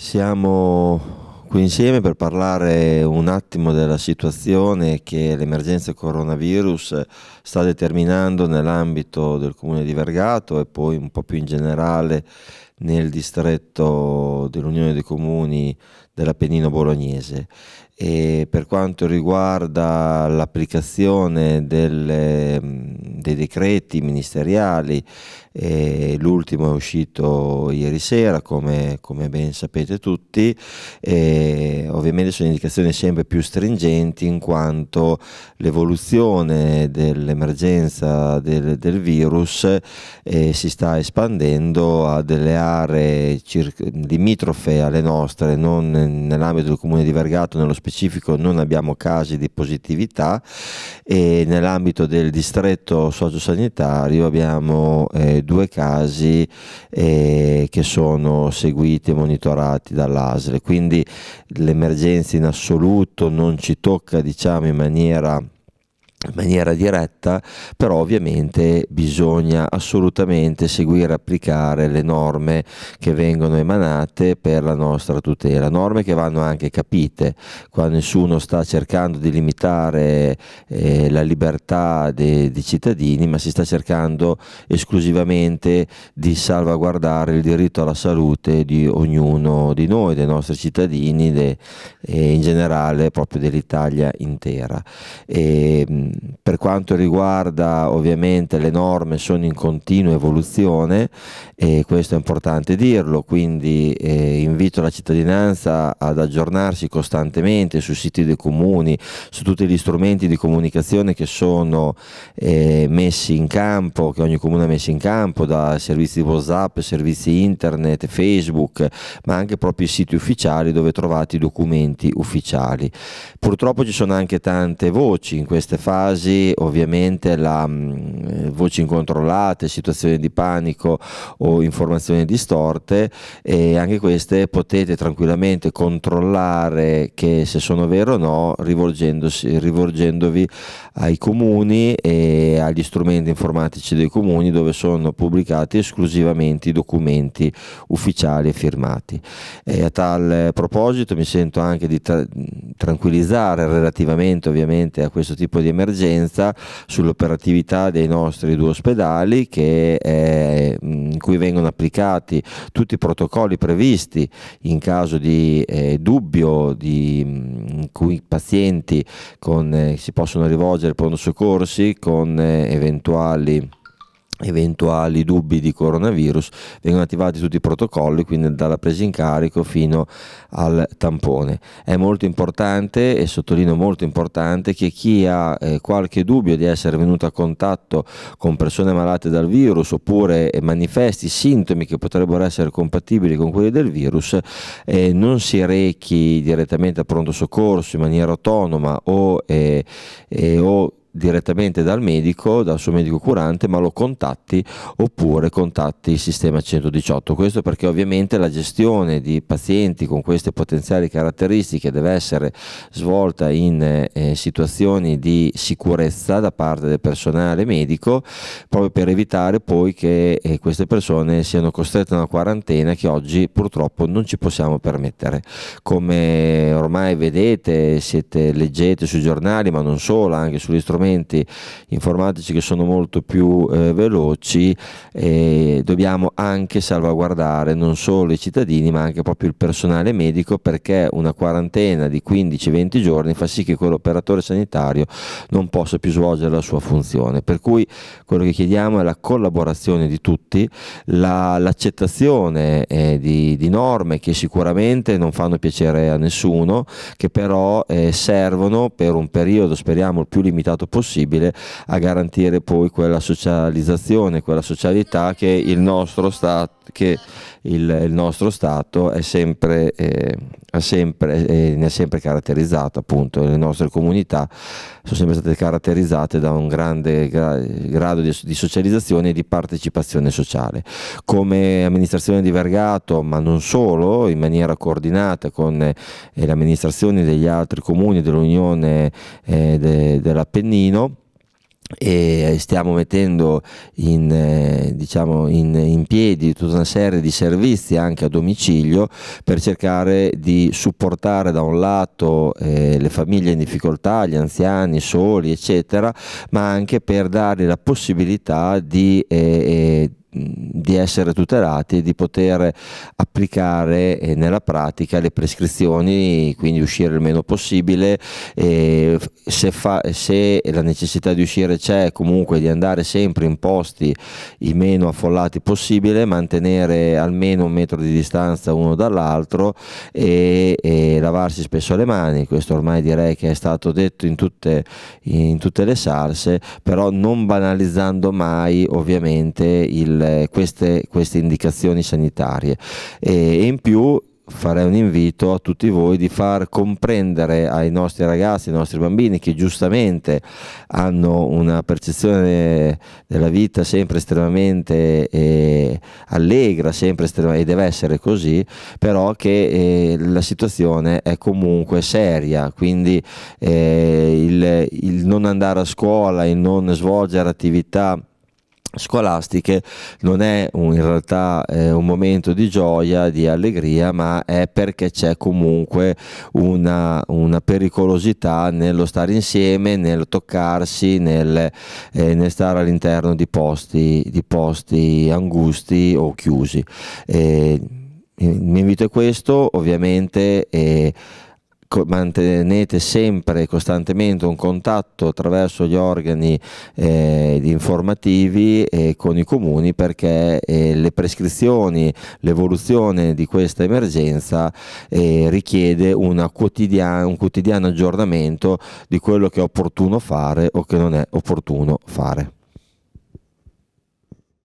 Siamo qui insieme per parlare un attimo della situazione che l'emergenza coronavirus sta determinando nell'ambito del comune di Vergato e poi un po' più in generale nel distretto dell'Unione dei Comuni dell'Appennino Bolognese. E per quanto riguarda l'applicazione dei decreti ministeriali, eh, l'ultimo è uscito ieri sera, come, come ben sapete tutti, eh, ovviamente sono indicazioni sempre più stringenti in quanto l'evoluzione dell'emergenza del, del virus eh, si sta espandendo a delle aree aree circa, limitrofe alle nostre, non nell'ambito del comune di Vergato nello specifico non abbiamo casi di positività e nell'ambito del distretto sociosanitario abbiamo eh, due casi eh, che sono seguiti e monitorati dall'ASRE. quindi l'emergenza in assoluto non ci tocca diciamo in maniera in maniera diretta, però ovviamente bisogna assolutamente seguire e applicare le norme che vengono emanate per la nostra tutela, norme che vanno anche capite, qua nessuno sta cercando di limitare eh, la libertà dei, cittadini, ma si sta cercando esclusivamente di salvaguardare il diritto alla salute di ognuno di noi, dei nostri cittadini de, e in generale proprio dell'Italia intera. E, ehm, per quanto riguarda ovviamente le norme sono in continua evoluzione e questo è importante dirlo, quindi eh, invito la cittadinanza ad aggiornarsi costantemente sui siti dei comuni, su tutti gli strumenti di comunicazione che sono eh, messi in campo, che ogni comune ha messo in campo, da servizi di Whatsapp, servizi internet, Facebook, ma anche proprio i siti ufficiali dove trovate i documenti ufficiali. Purtroppo ci sono anche tante voci in queste fasi casi ovviamente la, mh, mm, eh, voci incontrollate, situazioni di panico o informazioni distorte e anche queste potete tranquillamente controllare che se sono vere o no rivolgendosi, rivolgendovi ai comuni e agli strumenti informatici dei comuni dove sono pubblicati esclusivamente i documenti ufficiali e firmati. E a tal proposito mi sento anche di tra tranquillizzare relativamente ovviamente a questo tipo di emergenza sull'operatività dei nostri due ospedali che, eh, in cui vengono applicati tutti i protocolli previsti in caso di eh, dubbio di, in cui pazienti con, eh, si possono rivolgere ai pronto soccorsi con eh, eventuali eventuali dubbi di coronavirus vengono attivati tutti i protocolli quindi dalla presa in carico fino al tampone è molto importante e sottolineo molto importante che chi ha eh, qualche dubbio di essere venuto a contatto con persone malate dal virus oppure eh, manifesti sintomi che potrebbero essere compatibili con quelli del virus eh, non si rechi direttamente a pronto soccorso in maniera autonoma o, eh, eh o direttamente dal medico, dal suo medico curante, ma lo contatti oppure contatti il sistema 118. Questo perché ovviamente la gestione di pazienti con queste potenziali caratteristiche deve essere svolta in eh, situazioni di sicurezza da parte del personale medico, proprio per evitare poi che eh, queste persone siano costrette a una quarantena che oggi purtroppo non ci possiamo permettere. Come ormai vedete, siete, leggete sui giornali, ma non solo, anche sugli strumenti strumenti informatici che sono molto più eh, veloci e dobbiamo anche salvaguardare non solo i cittadini ma anche proprio il personale medico perché una quarantena di 15-20 giorni fa sì che quell'operatore sanitario non possa più svolgere la sua funzione. Per cui quello che chiediamo è la collaborazione di tutti, l'accettazione la, eh, di, di, norme che sicuramente non fanno piacere a nessuno, che però eh, servono per un periodo, speriamo il più limitato possibile a garantire poi quella socializzazione, quella socialità che il nostro, sta, che il, il nostro Stato è sempre, eh, è sempre, eh, ne è sempre caratterizzato, appunto, le nostre comunità sono sempre state caratterizzate da un grande gra grado di, di, socializzazione e di partecipazione sociale. Come amministrazione di Vergato, ma non solo, in maniera coordinata con eh, le amministrazioni degli altri comuni dell'Unione eh, de dell'Appennino, pianino e stiamo mettendo in, eh, diciamo in, in, piedi tutta una serie di servizi anche a domicilio per cercare di supportare da un lato eh, le famiglie in difficoltà, gli anziani, soli eccetera, ma anche per dare la possibilità di eh, eh di essere tutelati e di poter applicare eh, nella pratica le prescrizioni, quindi uscire il meno possibile. Se, fa, se, la necessità di uscire c'è, comunque di andare sempre in posti i meno affollati possibile, mantenere almeno un metro di distanza uno dall'altro e, e lavarsi spesso le mani. Questo ormai direi che è stato detto in tutte, in tutte le salse, però non banalizzando mai ovviamente il eh, queste, queste, indicazioni sanitarie e, e in più farei un invito a tutti voi di far comprendere ai nostri ragazzi, ai nostri bambini che giustamente hanno una percezione della vita sempre estremamente eh, allegra, sempre estremamente, e deve essere così, però che eh, la situazione è comunque seria, quindi eh, il, il non andare a scuola, il non svolgere attività scolastiche non è un, in realtà eh, un momento di gioia, di allegria, ma è perché c'è comunque una, una pericolosità nello stare insieme, nel toccarsi, nel, eh, nel stare all'interno di posti, di posti, angusti o chiusi. Eh, il mio invito è questo, ovviamente mantenete sempre e costantemente un contatto attraverso gli organi eh, informativi e con i comuni perché eh, le prescrizioni, l'evoluzione di questa emergenza eh, richiede quotidiana, un quotidiano aggiornamento di quello che è opportuno fare o che non è opportuno fare.